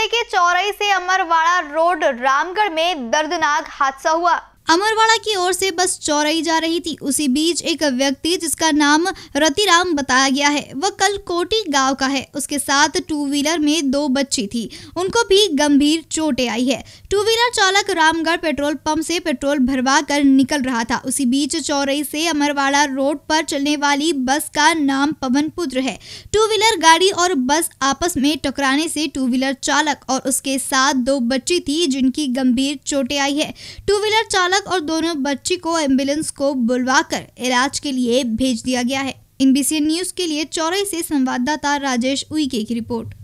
जिले के चौराई से अमरवाड़ा रोड रामगढ़ में दर्दनाक हादसा हुआ अमरवाड़ा की ओर से बस चौराई जा रही थी उसी बीच एक व्यक्ति जिसका नाम रतिराम बताया गया है वह कल कोटी गांव का है उसके साथ टू व्हीलर में दो बच्ची थी उनको भी गंभीर चोटें आई है टू व्हीलर चालक रामगढ़ पेट्रोल पंप से पेट्रोल भरवा कर निकल रहा था उसी बीच चौराई से अमरवाड़ा रोड पर चलने वाली बस का नाम पवन पुत्र है टू व्हीलर गाड़ी और बस आपस में टकराने से टू व्हीलर चालक और उसके साथ दो बच्ची थी जिनकी गंभीर चोटें आई है टू व्हीलर चालक मृतक और दोनों बच्ची को एम्बुलेंस को बुलवाकर इलाज के लिए भेज दिया गया है एनबीसी न्यूज के लिए चौरई से संवाददाता राजेश उइके की रिपोर्ट